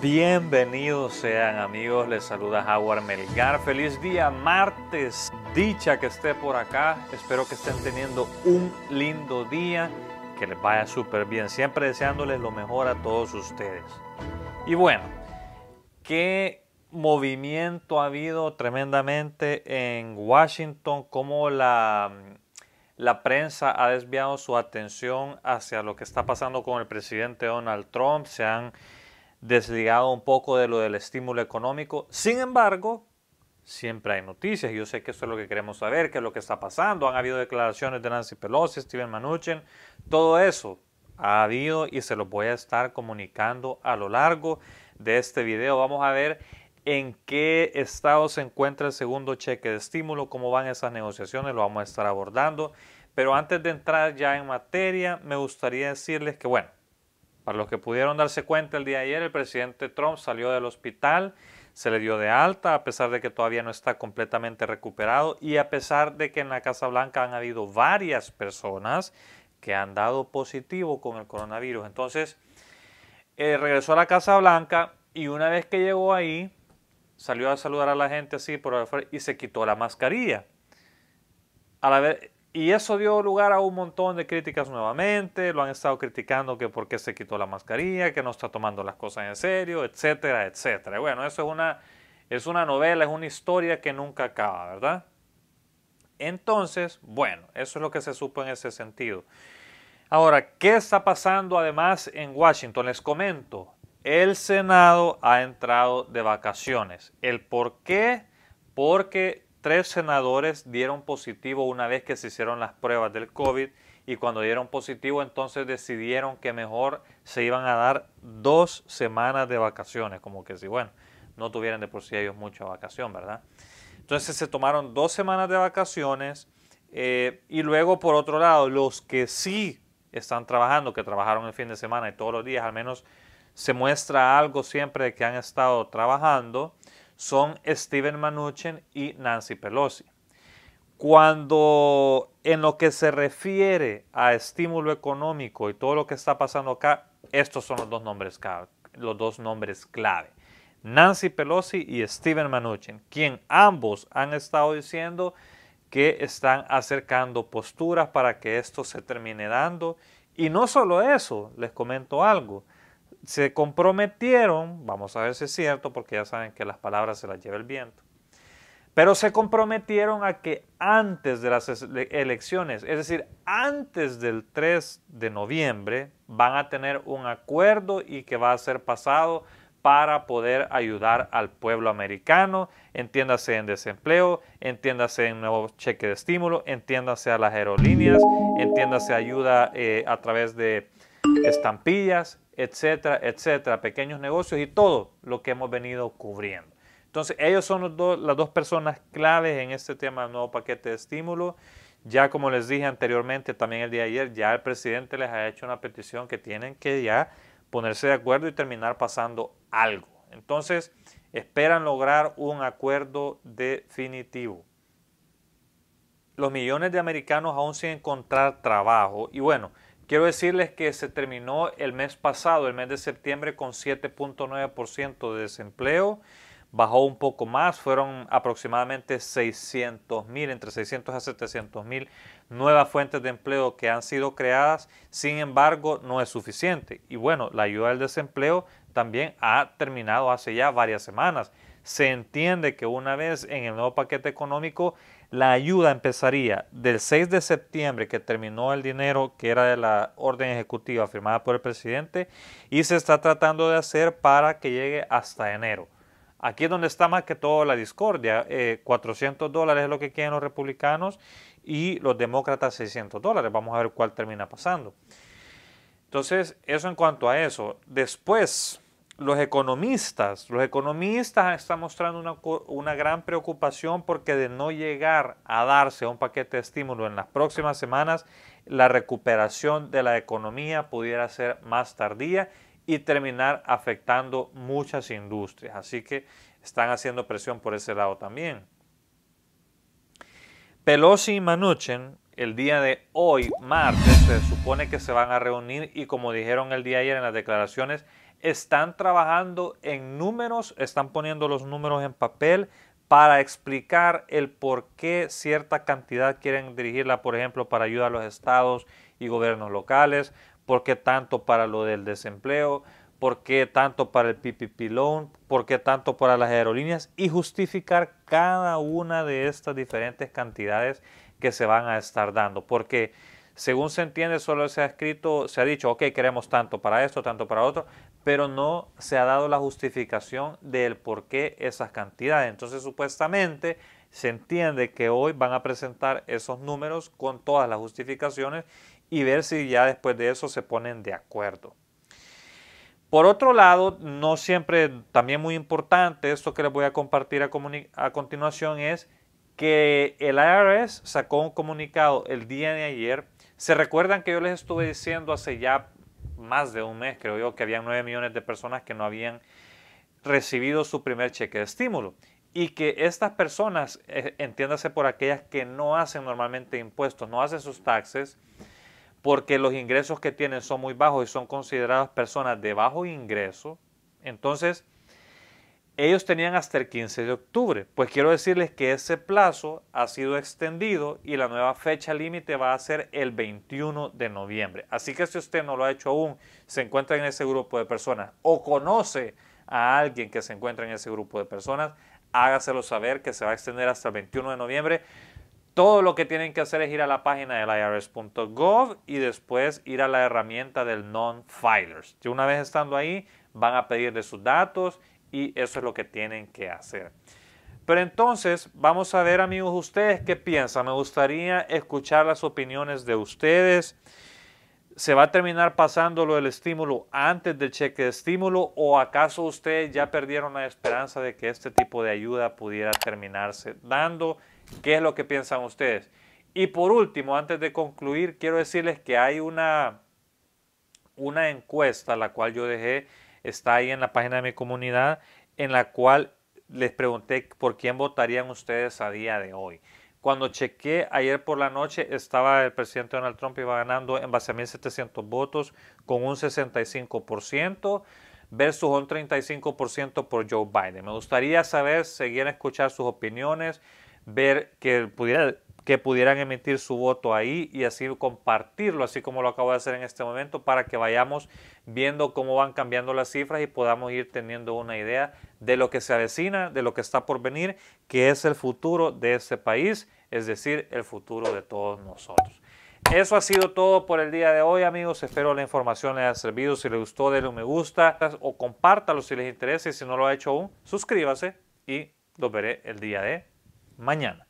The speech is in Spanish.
Bienvenidos sean amigos, les saluda Howard Melgar, feliz día martes, dicha que esté por acá, espero que estén teniendo un lindo día, que les vaya súper bien, siempre deseándoles lo mejor a todos ustedes. Y bueno, qué movimiento ha habido tremendamente en Washington, como la la prensa ha desviado su atención hacia lo que está pasando con el presidente Donald Trump, se han desligado un poco de lo del estímulo económico. Sin embargo, siempre hay noticias. Yo sé que eso es lo que queremos saber, qué es lo que está pasando. Han habido declaraciones de Nancy Pelosi, Steven Mnuchin, todo eso ha habido y se los voy a estar comunicando a lo largo de este video. Vamos a ver en qué estado se encuentra el segundo cheque de estímulo, cómo van esas negociaciones, lo vamos a estar abordando. Pero antes de entrar ya en materia, me gustaría decirles que, bueno, para los que pudieron darse cuenta el día de ayer, el presidente Trump salió del hospital, se le dio de alta, a pesar de que todavía no está completamente recuperado y a pesar de que en la Casa Blanca han habido varias personas que han dado positivo con el coronavirus. Entonces, eh, regresó a la Casa Blanca y una vez que llegó ahí, salió a saludar a la gente así por y se quitó la mascarilla. A la vez, y eso dio lugar a un montón de críticas nuevamente, lo han estado criticando que por qué se quitó la mascarilla, que no está tomando las cosas en serio, etcétera, etcétera. Bueno, eso es una, es una novela, es una historia que nunca acaba, ¿verdad? Entonces, bueno, eso es lo que se supo en ese sentido. Ahora, ¿qué está pasando además en Washington? Les comento, el Senado ha entrado de vacaciones. ¿El por qué? Porque tres senadores dieron positivo una vez que se hicieron las pruebas del COVID y cuando dieron positivo entonces decidieron que mejor se iban a dar dos semanas de vacaciones, como que si, bueno, no tuvieran de por sí ellos mucha vacación, ¿verdad? Entonces se tomaron dos semanas de vacaciones eh, y luego por otro lado los que sí están trabajando, que trabajaron el fin de semana y todos los días, al menos se muestra algo siempre de que han estado trabajando son Steven Mnuchin y Nancy Pelosi. Cuando en lo que se refiere a estímulo económico y todo lo que está pasando acá, estos son los dos nombres, los dos nombres clave. Nancy Pelosi y Steven Mnuchin, quien ambos han estado diciendo que están acercando posturas para que esto se termine dando. Y no solo eso, les comento algo se comprometieron, vamos a ver si es cierto, porque ya saben que las palabras se las lleva el viento, pero se comprometieron a que antes de las elecciones, es decir, antes del 3 de noviembre, van a tener un acuerdo y que va a ser pasado para poder ayudar al pueblo americano, entiéndase en desempleo, entiéndase en nuevo cheque de estímulo, entiéndase a las aerolíneas, entiéndase ayuda eh, a través de estampillas, etcétera, etcétera, pequeños negocios y todo lo que hemos venido cubriendo. Entonces, ellos son las dos personas claves en este tema del nuevo paquete de estímulo. Ya como les dije anteriormente, también el día de ayer, ya el presidente les ha hecho una petición que tienen que ya ponerse de acuerdo y terminar pasando algo. Entonces, esperan lograr un acuerdo definitivo. Los millones de americanos aún sin encontrar trabajo y bueno, Quiero decirles que se terminó el mes pasado, el mes de septiembre, con 7.9% de desempleo. Bajó un poco más, fueron aproximadamente 600 mil, entre 600 a 700 mil nuevas fuentes de empleo que han sido creadas. Sin embargo, no es suficiente. Y bueno, la ayuda del desempleo también ha terminado hace ya varias semanas. Se entiende que una vez en el nuevo paquete económico la ayuda empezaría del 6 de septiembre, que terminó el dinero que era de la orden ejecutiva firmada por el presidente, y se está tratando de hacer para que llegue hasta enero. Aquí es donde está más que todo la discordia. 400 eh, dólares es lo que quieren los republicanos y los demócratas 600 dólares. Vamos a ver cuál termina pasando. Entonces, eso en cuanto a eso. Después, los economistas. Los economistas están mostrando una, gran preocupación porque de no llegar a darse un paquete de estímulo en las próximas semanas, la recuperación de la economía pudiera ser más tardía y terminar afectando muchas industrias. Así que están haciendo presión por ese lado también. Pelosi y Manuchen, el día de hoy, martes, se supone que se van a reunir y como dijeron el día ayer en las declaraciones, están trabajando en números, están poniendo los números en papel para explicar el por qué cierta cantidad quieren dirigirla, por ejemplo, para ayudar a los estados y gobiernos locales, por qué tanto para lo del desempleo, por qué tanto para el PPP loan, por qué tanto para las aerolíneas y justificar cada una de estas diferentes cantidades que se van a estar dando, porque según se entiende, solo se ha escrito, se ha dicho, ok, queremos tanto para esto, tanto para otro, pero no se ha dado la justificación del por qué esas cantidades. Entonces, supuestamente, se entiende que hoy van a presentar esos números con todas las justificaciones y ver si ya después de eso se ponen de acuerdo. Por otro lado, no siempre, también muy importante, esto que les voy a compartir a, continuación es que el IRS sacó un comunicado el día de ayer. Se recuerdan que yo les estuve diciendo hace ya más de un mes, creo yo, que habían 9 millones de personas que no habían recibido su primer cheque de estímulo. Y que estas personas, eh, entiéndase por aquellas que no hacen normalmente impuestos, no hacen sus taxes, porque los ingresos que tienen son muy bajos y son consideradas personas de bajo ingreso, entonces ellos tenían hasta el 15 de octubre. Pues quiero decirles que ese plazo ha sido extendido y la nueva fecha límite va a ser el 21 de noviembre. Así que si usted no lo ha hecho aún, se encuentra en ese grupo de personas o conoce a alguien que se encuentra en ese grupo de personas, hágaselo saber que se va a extender hasta el 21 de noviembre. Todo lo que tienen que hacer es ir a la página del IRS.gov y después ir a la herramienta del non-filers. Y una vez estando ahí, van a pedirle sus datos y eso es lo que tienen que hacer. Pero entonces vamos a ver amigos ustedes qué piensan. Me gustaría escuchar las opiniones de ustedes. ¿Se va a terminar pasándolo el estímulo antes del cheque de estímulo o acaso ustedes ya perdieron la esperanza de que este tipo de ayuda pudiera terminarse dando? ¿Qué es lo que piensan ustedes? Y por último, antes de concluir, quiero decirles que hay una, una encuesta la cual yo dejé está ahí en la página de mi comunidad, en la cual les pregunté por quién votarían ustedes a día de hoy. Cuando chequé ayer por la noche, estaba el presidente Donald Trump iba ganando en base a 1.700 votos con un 65% versus un 35% por Joe Biden. Me gustaría saber, seguir escuchando escuchar sus opiniones, ver que pudiera que pudieran emitir su voto ahí y así compartirlo, así como lo acabo de hacer en este momento, para que vayamos viendo cómo van cambiando las cifras y podamos ir teniendo una idea de lo que se avecina, de lo que está por venir, que es el futuro de este país, es decir, el futuro de todos nosotros. Eso ha sido todo por el día de hoy, amigos. Espero la información les haya servido. Si les gustó, denle un me gusta o compártalo si les interesa. Y si no lo ha hecho aún, suscríbase y los veré el día de mañana.